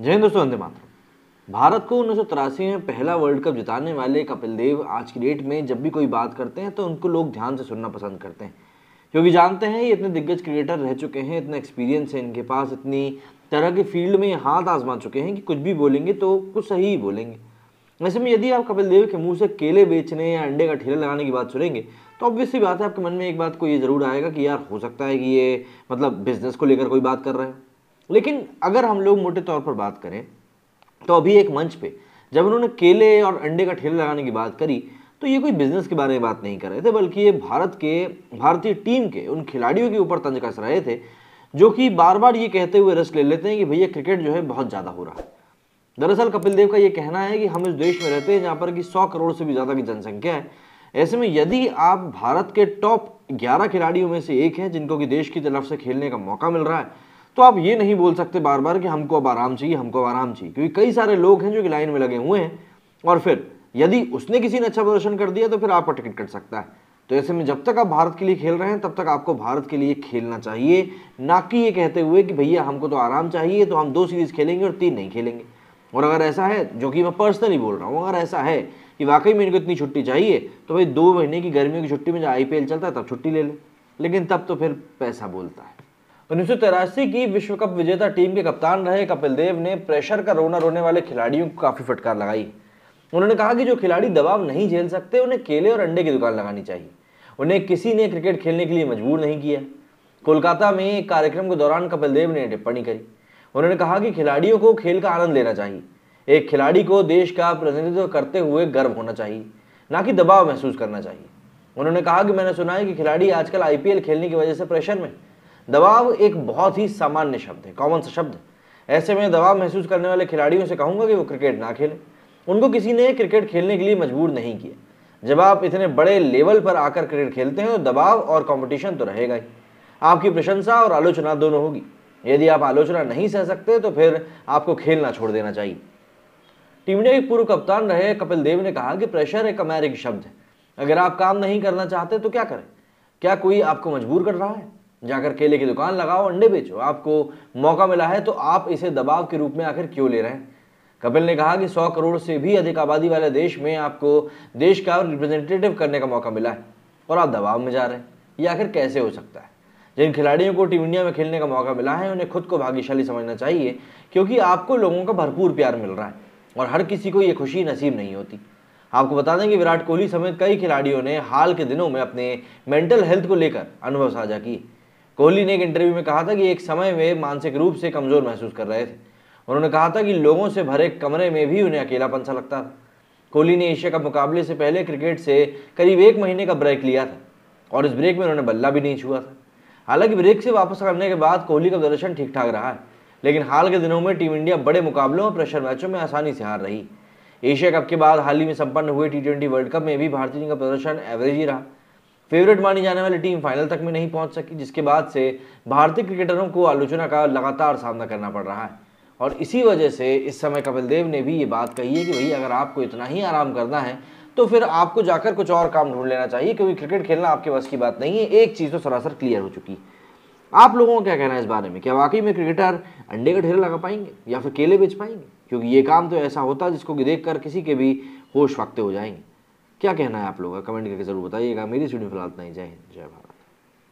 जय हिंद दोस्तों वंदे मातरम भारत को उन्नीस में पहला वर्ल्ड कप जिताने वाले कपिल देव आज की डेट में जब भी कोई बात करते हैं तो उनको लोग ध्यान से सुनना पसंद करते हैं क्योंकि जानते हैं ये इतने दिग्गज क्रिकेटर रह चुके हैं इतना एक्सपीरियंस है इनके पास इतनी तरह के फील्ड में हाथ आजमा चुके हैं कि कुछ भी बोलेंगे तो कुछ सही ही बोलेंगे वैसे में यदि आप कपिल देव के मुंह से केले बेचने या अंडे का ठेला लगाने की बात सुनेंगे तो ऑब्वियसली बात है आपके मन में एक बात को ये ज़रूर आएगा कि यार हो सकता है कि ये मतलब बिजनेस को लेकर कोई बात कर रहे हैं लेकिन अगर हम लोग मोटे तौर पर बात करें तो अभी एक मंच पे जब उन्होंने केले और अंडे का ठेला लगाने की बात करी तो ये कोई बिजनेस के बारे में बात नहीं कर रहे थे बल्कि ये भारत के भारतीय टीम के उन खिलाड़ियों के ऊपर तंज कस रहे थे जो कि बार बार ये कहते हुए रस ले लेते हैं कि भैया क्रिकेट जो है बहुत ज़्यादा हो रहा है दरअसल कपिल देव का ये कहना है कि हम इस देश में रहते हैं जहाँ पर कि सौ करोड़ से भी ज़्यादा की जनसंख्या है ऐसे में यदि आप भारत के टॉप ग्यारह खिलाड़ियों में से एक हैं जिनको कि देश की तरफ से खेलने का मौका मिल रहा है तो आप ये नहीं बोल सकते बार बार कि हमको अब आराम चाहिए हमको अब आराम चाहिए क्योंकि कई सारे लोग हैं जो कि लाइन में लगे हुए हैं और फिर यदि उसने किसी ने अच्छा प्रदर्शन कर दिया तो फिर आपका टिकट कट सकता है तो ऐसे में जब तक आप भारत के लिए खेल रहे हैं तब तक आपको भारत के लिए खेलना चाहिए ना कि ये कहते हुए कि भैया हमको तो आराम चाहिए तो हम दो सीरीज़ खेलेंगे और तीन नहीं खेलेंगे और अगर ऐसा है जो कि मैं पर्सनली बोल रहा हूँ अगर ऐसा है कि वाकई में इनको इतनी छुट्टी चाहिए तो भाई दो महीने की गर्मियों की छुट्टी में जब आई चलता है तब छुट्टी ले लें लेकिन तब तो फिर पैसा बोलता है उन्नीस की विश्व कप विजेता टीम के कप्तान रहे कपिल देव ने प्रेशर का रोना रोने वाले खिलाड़ियों को काफ़ी फटकार लगाई उन्होंने कहा कि जो खिलाड़ी दबाव नहीं झेल सकते उन्हें केले और अंडे की दुकान लगानी चाहिए उन्हें किसी ने क्रिकेट खेलने के लिए मजबूर नहीं किया कोलकाता में एक कार्यक्रम के दौरान कपिल देव ने टिप्पणी करी उन्होंने कहा कि खिलाड़ियों को खेल का आनंद लेना चाहिए एक खिलाड़ी को देश का प्रतिनिधित्व करते हुए गर्व होना चाहिए ना कि दबाव महसूस करना चाहिए उन्होंने कहा कि मैंने सुना है कि खिलाड़ी आजकल आईपीएल खेलने की वजह से प्रेशर में दबाव एक बहुत ही सामान्य शब्द है कॉमन सा शब्द ऐसे में दबाव महसूस करने वाले खिलाड़ियों से कहूँगा कि वो क्रिकेट ना खेलें उनको किसी ने क्रिकेट खेलने के लिए मजबूर नहीं किया जब आप इतने बड़े लेवल पर आकर क्रिकेट खेलते हैं तो दबाव और कंपटीशन तो रहेगा ही आपकी प्रशंसा और आलोचना दोनों होगी यदि आप आलोचना नहीं सह सकते तो फिर आपको खेलना छोड़ देना चाहिए टीम इंडिया के पूर्व कप्तान रहे कपिल देव ने कहा कि प्रेशर एक अमेरिकी शब्द है अगर आप काम नहीं करना चाहते तो क्या करें क्या कोई आपको मजबूर कर रहा है जाकर केले की दुकान लगाओ अंडे बेचो आपको मौका मिला है तो आप इसे दबाव के रूप में आखिर क्यों ले रहे हैं कपिल ने कहा कि 100 करोड़ से भी अधिक आबादी वाले देश में आपको देश का रिप्रेजेंटेटिव करने का मौका मिला है और आप दबाव में जा रहे हैं ये आखिर कैसे हो सकता है जिन खिलाड़ियों को टीम इंडिया में खेलने का मौका मिला है उन्हें खुद को भाग्यशाली समझना चाहिए क्योंकि आपको लोगों का भरपूर प्यार मिल रहा है और हर किसी को ये खुशी नसीब नहीं होती आपको बता दें कि विराट कोहली समेत कई खिलाड़ियों ने हाल के दिनों में अपने मेंटल हेल्थ को लेकर अनुभव साझा किए कोहली ने एक इंटरव्यू में कहा था कि एक समय में मानसिक रूप से कमज़ोर महसूस कर रहे थे उन्होंने कहा था कि लोगों से भरे कमरे में भी उन्हें अकेलापन सा लगता था कोहली ने एशिया कप मुकाबले से पहले क्रिकेट से करीब एक महीने का ब्रेक लिया था और इस ब्रेक में उन्होंने बल्ला भी नहीं छुआ था हालांकि ब्रेक से वापस करने के बाद कोहली का प्रदर्शन ठीक ठाक रहा है लेकिन हाल के दिनों में टीम इंडिया बड़े मुकाबलों और प्रेशर मैचों में आसानी से हार रही एशिया कप के बाद हाल ही में संपन्न हुए टी वर्ल्ड कप में भी भारतीय टीम का प्रदर्शन एवरेज ही रहा फेवरेट मानी जाने वाली टीम फाइनल तक में नहीं पहुंच सकी जिसके बाद से भारतीय क्रिकेटरों को आलोचना का लगातार सामना करना पड़ रहा है और इसी वजह से इस समय कपिल देव ने भी ये बात कही है कि भाई अगर आपको इतना ही आराम करना है तो फिर आपको जाकर कुछ और काम ढूंढ लेना चाहिए क्योंकि क्रिकेट खेलना आपके बस की बात नहीं है एक चीज़ तो सरासर क्लियर हो चुकी है आप लोगों का क्या कहना है इस बारे में क्या वाकई में क्रिकेटर अंडे का ढेर लगा पाएंगे या फिर केले बेच पाएंगे क्योंकि ये काम तो ऐसा होता है जिसको देख कर किसी के भी होश वक्ते हो जाएंगे क्या कहना है आप लोगों का कमेंट करके ज़रूर बताइएगा मेरी वीडियो फिलहाल नहीं जय हिंद जय भारत